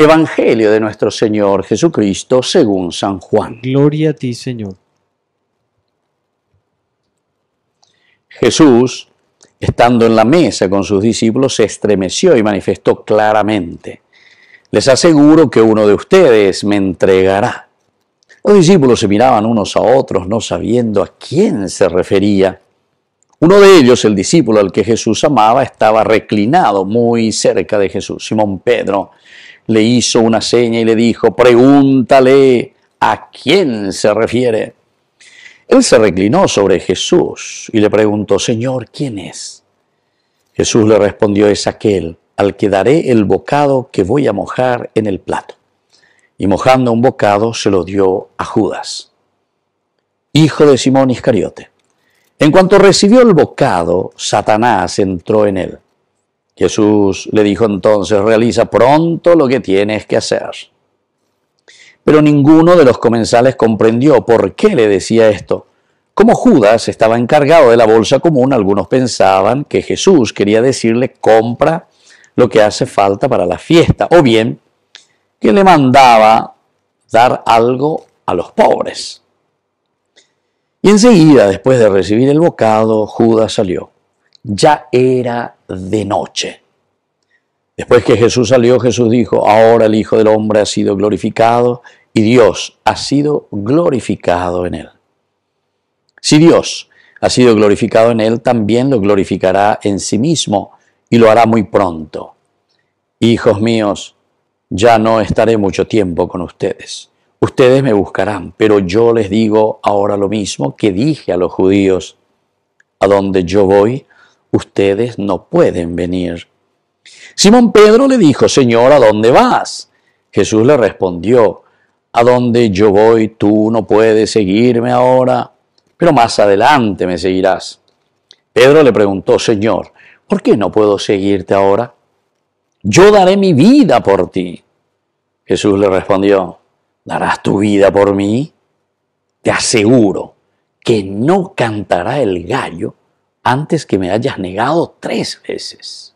Evangelio de nuestro Señor Jesucristo según San Juan. Gloria a ti, Señor. Jesús, estando en la mesa con sus discípulos, se estremeció y manifestó claramente, les aseguro que uno de ustedes me entregará. Los discípulos se miraban unos a otros, no sabiendo a quién se refería. Uno de ellos, el discípulo al que Jesús amaba, estaba reclinado muy cerca de Jesús, Simón Pedro le hizo una seña y le dijo, pregúntale a quién se refiere. Él se reclinó sobre Jesús y le preguntó, Señor, ¿quién es? Jesús le respondió, es aquel al que daré el bocado que voy a mojar en el plato. Y mojando un bocado se lo dio a Judas, hijo de Simón Iscariote. En cuanto recibió el bocado, Satanás entró en él. Jesús le dijo entonces, realiza pronto lo que tienes que hacer. Pero ninguno de los comensales comprendió por qué le decía esto. Como Judas estaba encargado de la bolsa común, algunos pensaban que Jesús quería decirle compra lo que hace falta para la fiesta, o bien que le mandaba dar algo a los pobres. Y enseguida, después de recibir el bocado, Judas salió ya era de noche. Después que Jesús salió, Jesús dijo, ahora el Hijo del Hombre ha sido glorificado y Dios ha sido glorificado en él. Si Dios ha sido glorificado en él, también lo glorificará en sí mismo y lo hará muy pronto. Hijos míos, ya no estaré mucho tiempo con ustedes. Ustedes me buscarán, pero yo les digo ahora lo mismo que dije a los judíos. A donde yo voy, ustedes no pueden venir. Simón Pedro le dijo, Señor, ¿a dónde vas? Jesús le respondió, A dónde yo voy tú no puedes seguirme ahora, pero más adelante me seguirás. Pedro le preguntó, Señor, ¿por qué no puedo seguirte ahora? Yo daré mi vida por ti. Jesús le respondió, ¿darás tu vida por mí? Te aseguro que no cantará el gallo antes que me hayas negado tres veces.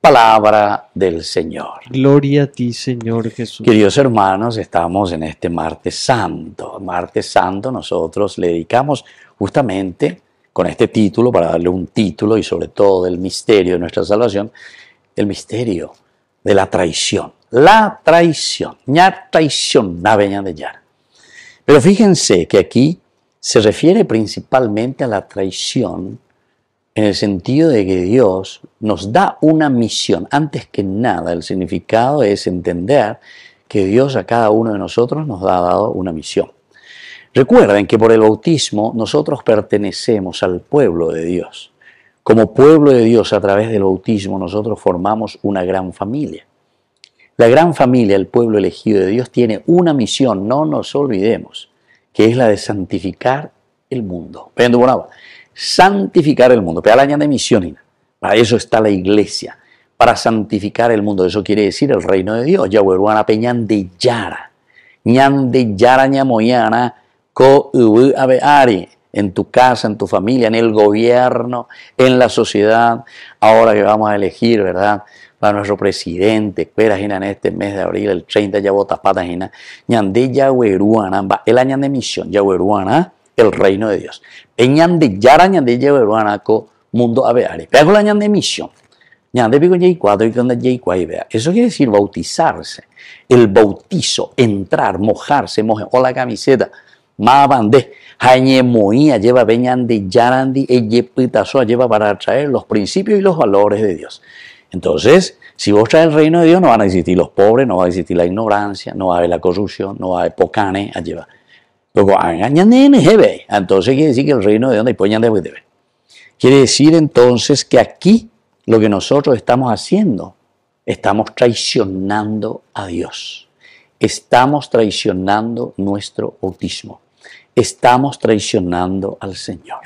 Palabra del Señor. Gloria a ti, Señor Jesús. Queridos hermanos, estamos en este martes santo. Martes santo nosotros le dedicamos justamente con este título, para darle un título y sobre todo del misterio de nuestra salvación, el misterio de la traición. La traición. Ña traición, naveña de ya. Pero fíjense que aquí se refiere principalmente a la traición en el sentido de que Dios nos da una misión. Antes que nada, el significado es entender que Dios a cada uno de nosotros nos ha dado una misión. Recuerden que por el bautismo nosotros pertenecemos al pueblo de Dios. Como pueblo de Dios a través del bautismo nosotros formamos una gran familia. La gran familia, el pueblo elegido de Dios, tiene una misión, no nos olvidemos que es la de santificar el mundo. pero Santificar el mundo. de Para eso está la iglesia. Para santificar el mundo. Eso quiere decir el reino de Dios. de Yara. de Yara En tu casa, en tu familia, en el gobierno, en la sociedad. Ahora que vamos a elegir, ¿verdad? para nuestro presidente, espera en este mes de abril, el 30 ya vota pata jina, ñande yagueruana, el año de misión, yagueruana, el reino de Dios. de yara ñande yagueruana, mundo aveare, el año de misión. Ñande pico y cuatro y que onda y vea. Eso quiere decir bautizarse, el bautizo, entrar, mojarse, moje, o la camiseta, ma bandé. moía lleva Beñandi, Yarandi, Eyepitazoa lleva para traer los principios y los valores de Dios. Entonces, si vos traes el reino de Dios, no van a existir los pobres, no va a existir la ignorancia, no va a haber la corrupción, no va a haber pocane a llevar. Luego, ah, entonces quiere decir que el reino de Dios no hay debe de Quiere decir entonces que aquí lo que nosotros estamos haciendo, estamos traicionando a Dios. Estamos traicionando nuestro autismo. Estamos traicionando al Señor.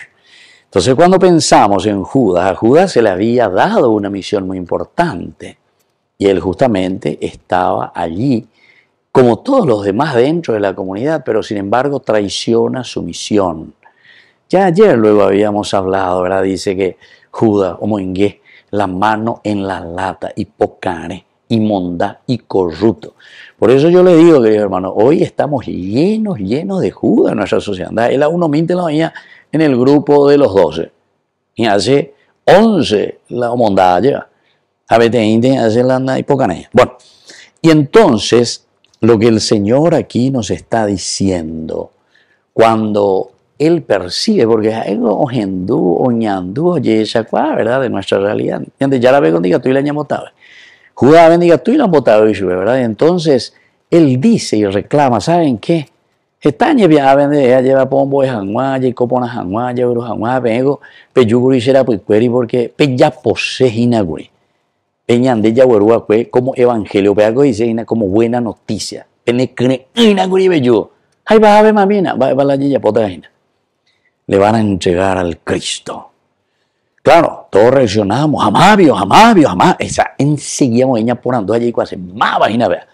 Entonces cuando pensamos en Judas, a Judas se le había dado una misión muy importante y él justamente estaba allí, como todos los demás dentro de la comunidad, pero sin embargo traiciona su misión. Ya ayer luego habíamos hablado, ¿verdad? Dice que Judas o Moingué, la mano en la lata, hipocane, inmonda y corrupto. Por eso yo le digo, querido hermano, hoy estamos llenos, llenos de Judas en nuestra sociedad. Él a uno miente la mañana, en el grupo de los doce. Y hace once la mondalla. A veces hace la hipocanea. Bueno, y entonces lo que el Señor aquí nos está diciendo, cuando Él percibe, porque es algo hindú oñandú, oye, esa ¿verdad? De nuestra realidad. Ya la ve diga tú y la ñamotaba. Judá bendiga tú y la botaba, ¿verdad? entonces Él dice y reclama, ¿saben qué? Etanye viavende ella lleva pombo de janguaya y copona janguaya, pero jangua, pego, peyuguri será puyqueri porque peya posee hinaguri. Peñande ya huerúa como evangelio, peago dice como buena noticia. Pene cree hinaguri bello. Ahí va a ver mamina, va a la yilla potagina. Le van a entregar al Cristo. Claro, todos reaccionamos, amabio, amabio, amabio. Esa enseguida moña por ando allí y más vagina, vea.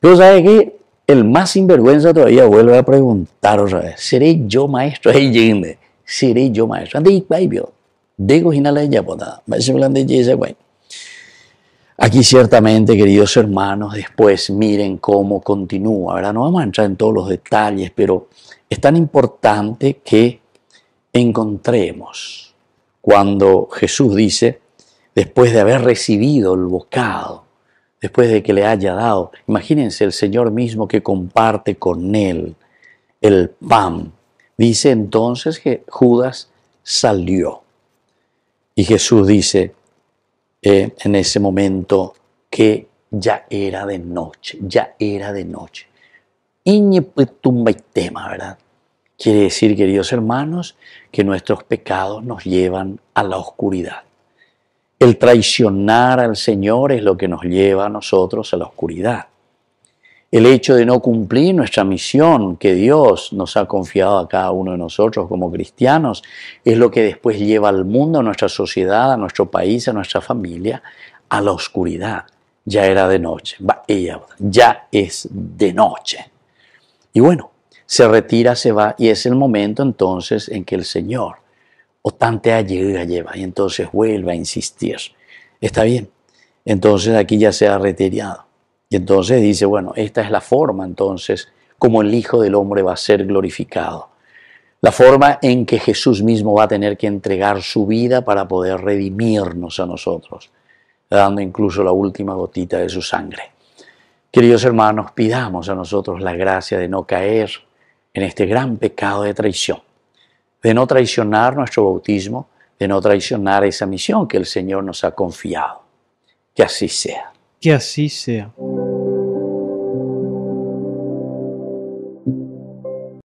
Pero ¿sabes que el más sinvergüenza todavía vuelve a preguntar otra vez, ¿seré yo maestro? ¿seré yo maestro? Aquí ciertamente, queridos hermanos, después miren cómo continúa, ¿verdad? No vamos a entrar en todos los detalles, pero es tan importante que encontremos cuando Jesús dice, después de haber recibido el bocado, después de que le haya dado. Imagínense el Señor mismo que comparte con él el pan. Dice entonces que Judas salió. Y Jesús dice eh, en ese momento que ya era de noche, ya era de noche. tema, ¿verdad? Quiere decir, queridos hermanos, que nuestros pecados nos llevan a la oscuridad. El traicionar al Señor es lo que nos lleva a nosotros a la oscuridad. El hecho de no cumplir nuestra misión que Dios nos ha confiado a cada uno de nosotros como cristianos es lo que después lleva al mundo, a nuestra sociedad, a nuestro país, a nuestra familia, a la oscuridad. Ya era de noche, ya es de noche. Y bueno, se retira, se va y es el momento entonces en que el Señor Ah, llega, lleva, y entonces vuelva a insistir. Está bien. Entonces aquí ya se ha retirado. Y entonces dice, bueno, esta es la forma entonces como el Hijo del Hombre va a ser glorificado. La forma en que Jesús mismo va a tener que entregar su vida para poder redimirnos a nosotros, dando incluso la última gotita de su sangre. Queridos hermanos, pidamos a nosotros la gracia de no caer en este gran pecado de traición de no traicionar nuestro bautismo, de no traicionar esa misión que el Señor nos ha confiado. Que así sea. Que así sea.